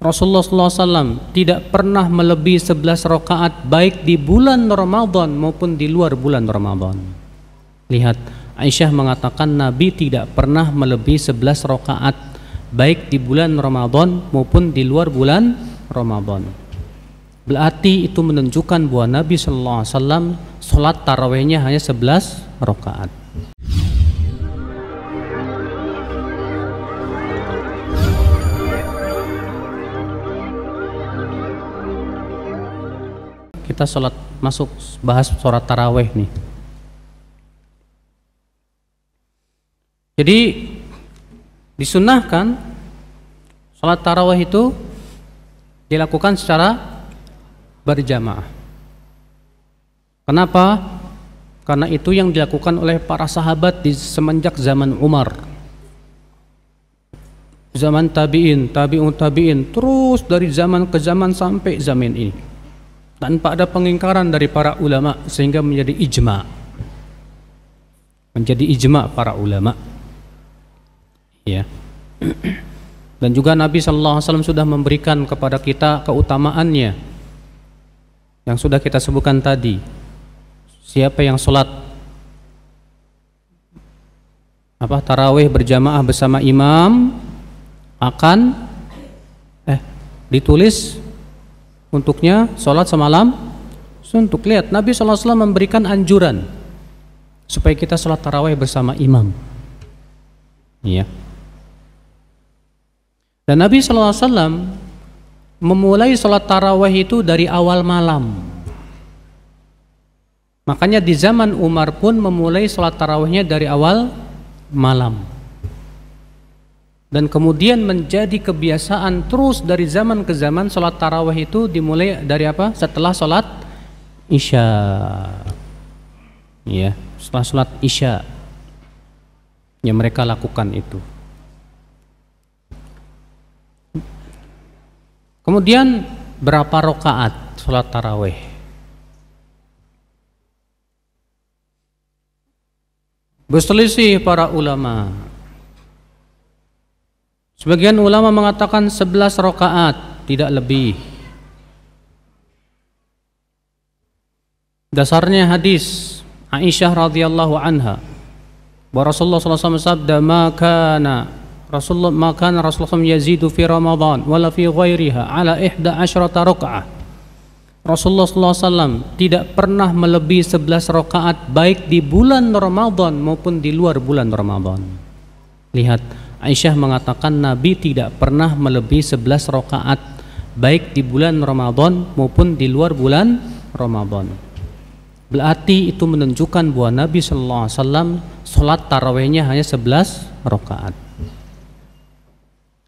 Rasulullah SAW tidak pernah melebihi 11 rakaat baik di bulan Ramadan maupun di luar bulan Ramadan. Lihat, Aisyah mengatakan Nabi tidak pernah melebihi 11 rakaat baik di bulan Ramadan maupun di luar bulan Ramadan. Berarti itu menunjukkan bahwa Nabi SAW sholat tarawihnya hanya 11 rakaat. kita sholat masuk bahas sholat taraweh nih. Jadi disunahkan sholat taraweh itu dilakukan secara berjamaah. Kenapa? Karena itu yang dilakukan oleh para sahabat di semenjak zaman Umar. Zaman tabi'in, tabi'un tabi'in, terus dari zaman ke zaman sampai zaman ini tanpa ada pengingkaran dari para ulama sehingga menjadi ijma menjadi ijma para ulama ya dan juga Nabi saw Alaihi Wasallam sudah memberikan kepada kita keutamaannya yang sudah kita sebutkan tadi siapa yang sholat apa taraweh berjamaah bersama imam akan eh ditulis untuknya sholat semalam suntuk lihat Nabi SAW memberikan anjuran supaya kita sholat tarawih bersama imam ya dan Nabi SAW memulai sholat tarawih itu dari awal malam makanya di zaman Umar pun memulai sholat tarawihnya dari awal malam dan kemudian menjadi kebiasaan terus dari zaman ke zaman sholat tarawih itu dimulai dari apa setelah sholat isya ya setelah sholat isya yang mereka lakukan itu kemudian berapa rokaat sholat tarawih berselisih para ulama Sebagian ulama mengatakan 11 rakaat, tidak lebih. Dasarnya hadis Aisyah radhiyallahu anha bahwa Rasulullah SAW sabda makana Rasulullah makana Rasulullah SAW yazidu fi Ramadan wala fi ghairiha ala ihda asyrata raka'ah Rasulullah SAW tidak pernah melebihi 11 rakaat baik di bulan Ramadan maupun di luar bulan Ramadan. Lihat, Aisyah mengatakan Nabi tidak pernah melebihi 11 rakaat baik di bulan Ramadan maupun di luar bulan Ramadan. Berarti itu menunjukkan bahwa Nabi Shallallahu Alaihi Wasallam sholat tarawihnya hanya 11 rakaat.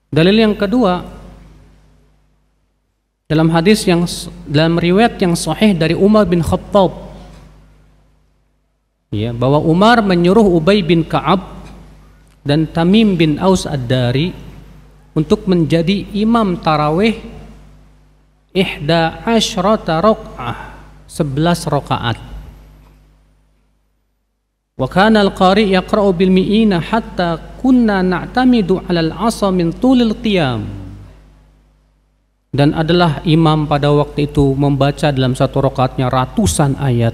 Dalil yang kedua dalam hadis yang dalam riwayat yang sahih dari Umar bin Khattab ya bahwa Umar menyuruh Ubay bin Ka'ab dan Tamim bin Aus Ad-Dari untuk menjadi imam tarawih ihda asyrata rok'ah 11 rakaat wa kana al-qari yaqra'u bil mi'ina hatta kunna na'tamidu al 'asa min tulil qiyam dan adalah imam pada waktu itu membaca dalam satu rakaatnya ratusan ayat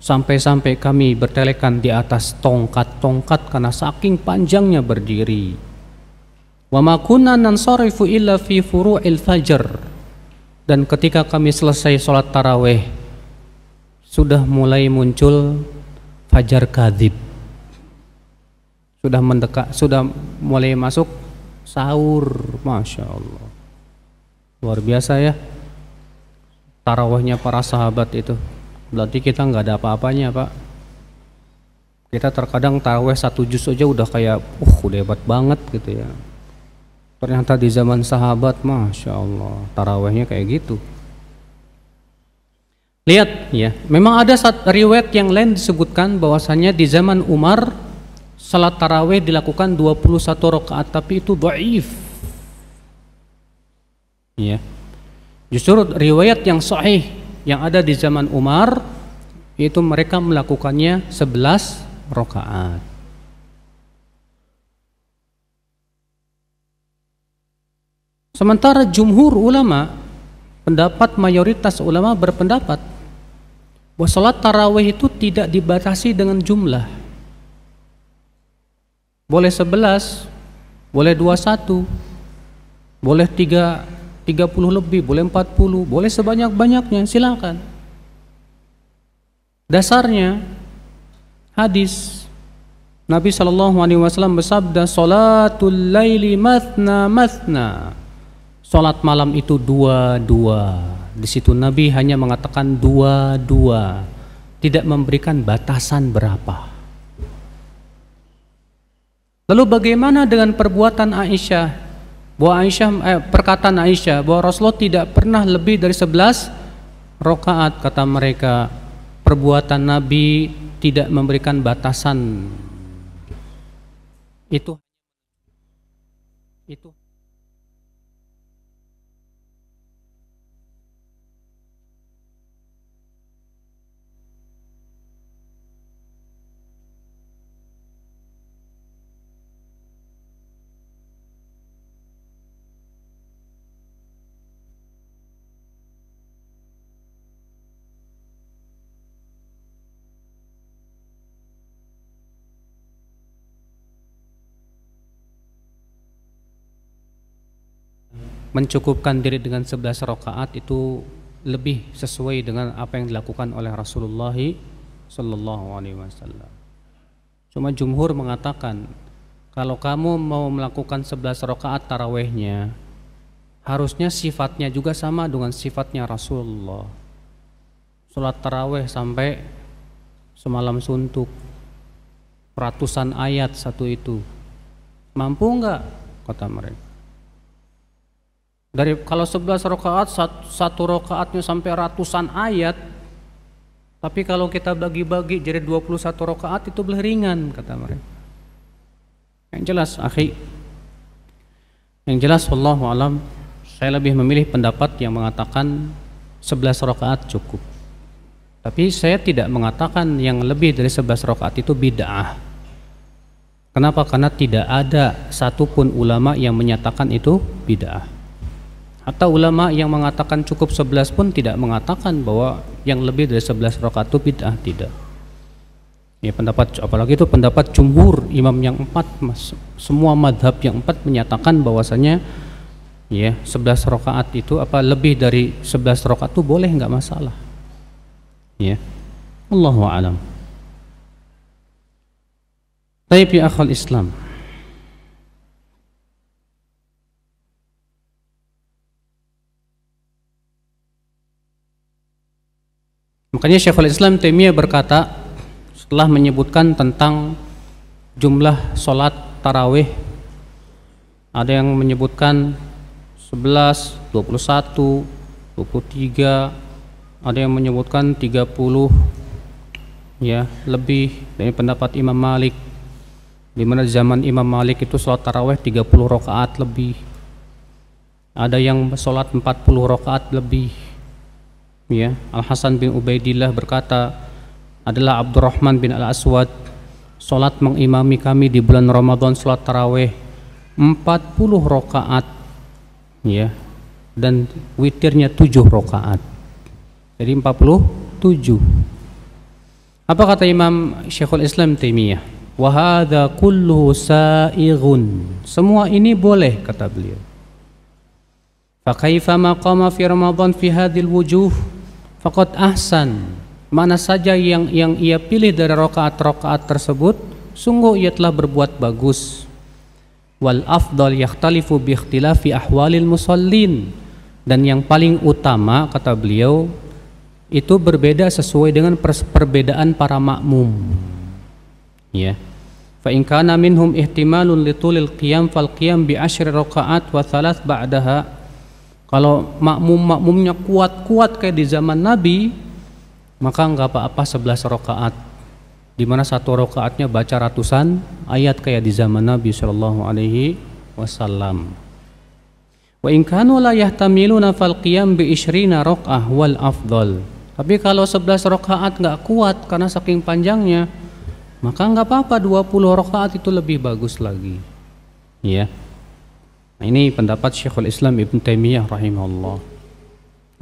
sampai-sampai kami bertelekan di atas tongkat-tongkat karena saking panjangnya berdiri. Wa kunna nansarifu illa fi furu'il fajr. Dan ketika kami selesai sholat taraweh, sudah mulai muncul fajar kadhib. Sudah mendekat, sudah mulai masuk sahur. Masya Allah. Luar biasa ya. Tarawahnya para sahabat itu berarti kita nggak ada apa-apanya pak kita terkadang taraweh satu juz aja udah kayak uh udah hebat banget gitu ya ternyata di zaman sahabat masya Allah tarawehnya kayak gitu lihat ya memang ada riwayat yang lain disebutkan bahwasannya di zaman Umar salat taraweh dilakukan 21 rakaat tapi itu baif. ya justru riwayat yang sahih yang ada di zaman Umar itu mereka melakukannya 11 rakaat. Sementara jumhur ulama pendapat mayoritas ulama berpendapat bahwa salat tarawih itu tidak dibatasi dengan jumlah. Boleh 11, boleh 21, boleh 3 30 lebih, boleh 40, boleh sebanyak-banyaknya, silakan. Dasarnya hadis Nabi Shallallahu Alaihi Wasallam bersabda, "Salatul laili matna matna." Salat malam itu dua-dua. Di situ Nabi hanya mengatakan dua-dua, tidak memberikan batasan berapa. Lalu bagaimana dengan perbuatan Aisyah bahwa Aisyah eh, perkataan Aisyah bahwa Rasulullah tidak pernah lebih dari 11 rokaat kata mereka perbuatan Nabi tidak memberikan batasan itu itu mencukupkan diri dengan 11 rakaat itu lebih sesuai dengan apa yang dilakukan oleh Rasulullah Sallallahu Alaihi Wasallam. Cuma jumhur mengatakan kalau kamu mau melakukan 11 rakaat tarawehnya harusnya sifatnya juga sama dengan sifatnya Rasulullah. Salat taraweh sampai semalam suntuk ratusan ayat satu itu mampu enggak kata mereka dari kalau 11 rakaat satu, satu rakaatnya sampai ratusan ayat. Tapi kalau kita bagi-bagi jadi 21 rokaat itu lebih ringan kata mereka. Yang jelas, akhi. Yang jelas wallahu alam saya lebih memilih pendapat yang mengatakan 11 rokaat cukup. Tapi saya tidak mengatakan yang lebih dari 11 rokaat itu bid'ah. Kenapa? Karena tidak ada satupun ulama yang menyatakan itu bid'ah. Atau ulama yang mengatakan cukup 11 pun tidak mengatakan bahwa yang lebih dari 11 rakaat itu bid'ah, tidak. Ya pendapat apalagi itu pendapat jumhur imam yang empat mas, semua madhab yang empat menyatakan bahwasanya ya 11 rakaat itu apa lebih dari 11 rakaat itu boleh nggak masalah ya Allahu alam Tapi ya akal Islam Makanya Syekhul Islam Taimiyah berkata setelah menyebutkan tentang jumlah sholat tarawih ada yang menyebutkan 11, 21, 23, ada yang menyebutkan 30 ya, lebih dari pendapat Imam Malik. Di mana zaman Imam Malik itu sholat tarawih 30 rakaat lebih. Ada yang sholat 40 rakaat lebih ya Al Hasan bin Ubaidillah berkata adalah Abdurrahman bin Al Aswad salat mengimami kami di bulan Ramadan salat taraweh 40 rakaat ya dan witirnya 7 rakaat jadi 47 apa kata Imam Syekhul Islam Taimiyah wahada kullu sa'igun semua ini boleh kata beliau kaifa maqama fi ramadan fi hadhil wujuh Fakot ahsan, mana saja yang yang ia pilih dari rokaat-rokaat tersebut, sungguh ia telah berbuat bagus. Wal afdal yakhtalifu bi ikhtilafi ahwalil musallin. Dan yang paling utama, kata beliau, itu berbeda sesuai dengan perbedaan para makmum. Ya. Fa in kana minhum ihtimalun litulil qiyam fal qiyam bi asyri rakaat wa thalath ba'daha kalau makmum-makmumnya kuat-kuat kayak di zaman Nabi, maka nggak apa-apa sebelas rokaat, Di mana satu rokaatnya baca ratusan ayat kayak di zaman Nabi Shallallahu alaihi wasallam. Wa in kanu la yahtamiluna fal qiyam bi ishrina rakaah wal afdal. Tapi kalau sebelas rokaat nggak kuat karena saking panjangnya, maka nggak apa-apa dua puluh rokaat itu lebih bagus lagi. Ya. Nah, ini pendapat Syekhul Islam Ibn Taimiyah rahimahullah.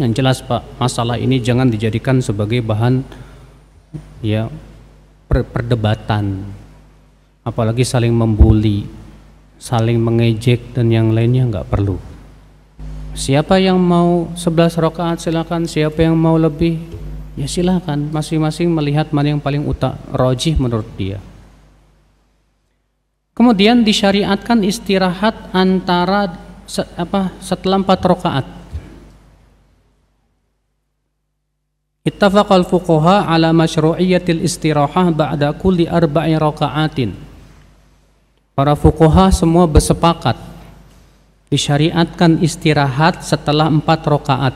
Yang jelas Pak, masalah ini jangan dijadikan sebagai bahan ya per perdebatan. Apalagi saling membuli, saling mengejek dan yang lainnya nggak perlu. Siapa yang mau 11 rakaat silakan, siapa yang mau lebih ya silakan masing-masing melihat mana yang paling utak rojih menurut dia. Kemudian disyariatkan istirahat antara se, apa setelah empat rakaat. Ittafaqal fuqaha ala masyru'iyatil istirahah ba'da kulli arba'i raka'atin. Para fuqaha semua bersepakat disyariatkan istirahat setelah empat rakaat.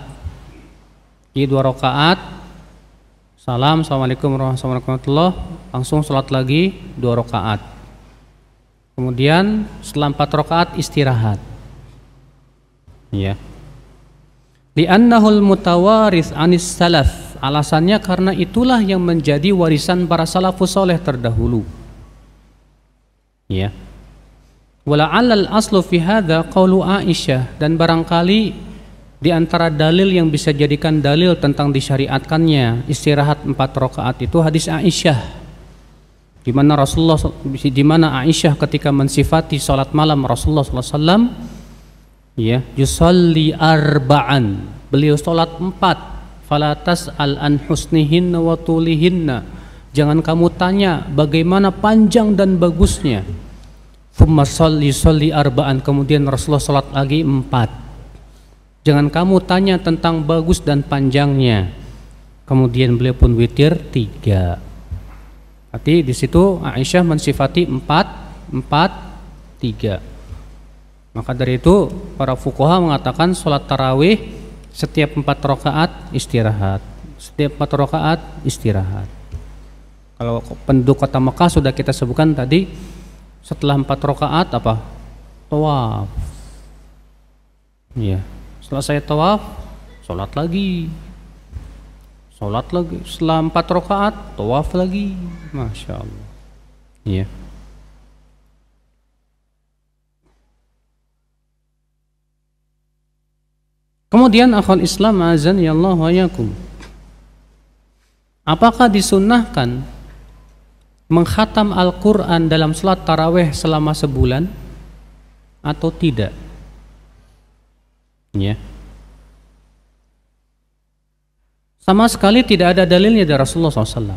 Di dua rakaat salam assalamualaikum warahmatullahi wabarakatuh langsung sholat lagi dua rakaat Kemudian setelah empat rakaat istirahat. Ya. Li'annahul mutawaris anis salaf. Alasannya karena itulah yang menjadi warisan para salafus soleh terdahulu. Ya. Wala'alal aslu fi hadha qawlu Aisyah dan barangkali di antara dalil yang bisa jadikan dalil tentang disyariatkannya istirahat empat rakaat itu hadis Aisyah di mana Rasulullah di mana Aisyah ketika mensifati salat malam Rasulullah SAW ya yusalli arba'an beliau salat empat falatas al an husnihinna wa tulihinna jangan kamu tanya bagaimana panjang dan bagusnya thumma salli salli arba'an kemudian Rasulullah salat lagi empat jangan kamu tanya tentang bagus dan panjangnya kemudian beliau pun witir tiga Arti di situ Aisyah mensifati empat, empat, tiga. Maka dari itu para fukoha mengatakan sholat tarawih setiap empat rakaat istirahat, setiap empat rakaat istirahat. Kalau penduduk kota Mekah sudah kita sebutkan tadi setelah empat rakaat apa? Tawaf. Iya. Setelah saya tawaf, sholat lagi sholat lagi setelah empat rakaat tawaf lagi masya Allah iya Kemudian akal Islam azan ya Allah wa yakum. Apakah disunnahkan menghatam Al-Quran dalam sholat taraweh selama sebulan atau tidak? Sama sekali tidak ada dalilnya dari Rasulullah SAW.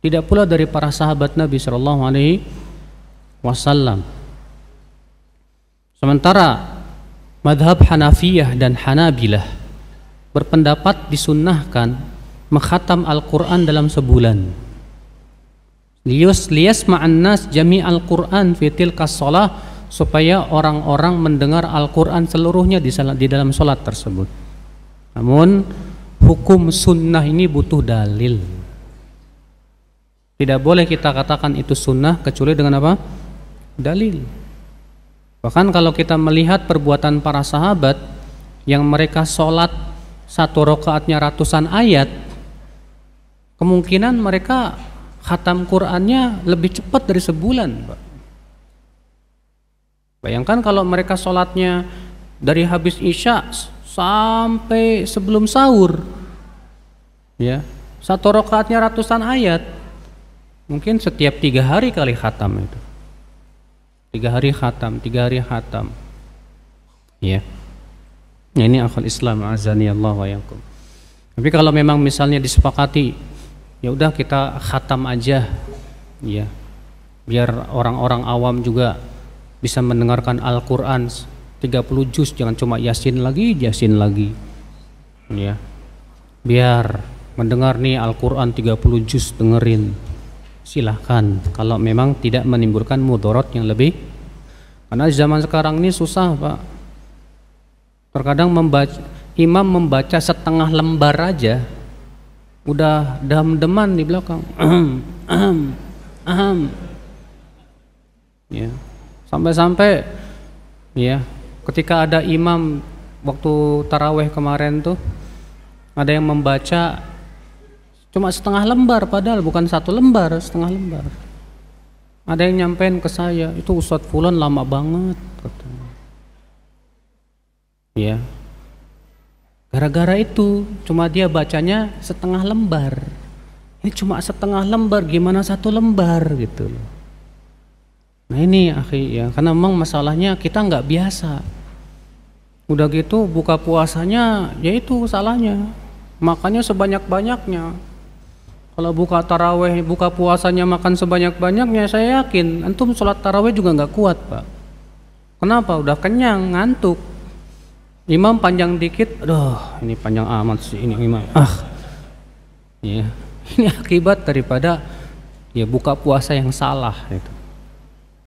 Tidak pula dari para sahabat Nabi Shallallahu Alaihi Wasallam. Sementara madhab Hanafiyah dan Hanabilah berpendapat disunnahkan menghatam Al-Quran dalam sebulan. Lius lias ma'annas jami Al-Quran fitil kasolah supaya orang-orang mendengar Al-Quran seluruhnya di dalam solat tersebut. Namun hukum sunnah ini butuh dalil. Tidak boleh kita katakan itu sunnah kecuali dengan apa? Dalil. Bahkan kalau kita melihat perbuatan para sahabat yang mereka sholat satu rokaatnya ratusan ayat, kemungkinan mereka khatam Qurannya lebih cepat dari sebulan. Pak. Bayangkan kalau mereka sholatnya dari habis isya sampai sebelum sahur ya satu rokaatnya ratusan ayat mungkin setiap tiga hari kali khatam itu tiga hari khatam tiga hari khatam ya nah, ini akal Islam azani Allah wa tapi kalau memang misalnya disepakati ya udah kita khatam aja ya biar orang-orang awam juga bisa mendengarkan Al-Quran 30 juz jangan cuma yasin lagi yasin lagi ya biar mendengar nih Al-Quran 30 juz dengerin silahkan kalau memang tidak menimbulkan mudorot yang lebih karena zaman sekarang ini susah pak terkadang membaca imam membaca setengah lembar aja udah dam-deman di belakang ya sampai-sampai ya ketika ada imam waktu taraweh kemarin tuh ada yang membaca cuma setengah lembar padahal bukan satu lembar setengah lembar ada yang nyampein ke saya itu Ustadz Fulan lama banget katanya ya gara-gara itu cuma dia bacanya setengah lembar ini cuma setengah lembar gimana satu lembar gitu loh Nah ini akhi ya, karena memang masalahnya kita nggak biasa. Udah gitu buka puasanya, ya itu salahnya. Makanya sebanyak-banyaknya. Kalau buka taraweh, buka puasanya makan sebanyak-banyaknya, saya yakin antum sholat taraweh juga nggak kuat pak. Kenapa? Udah kenyang, ngantuk. Imam panjang dikit, aduh ini panjang amat sih ini imam. Ah, ya ini akibat daripada ya buka puasa yang salah itu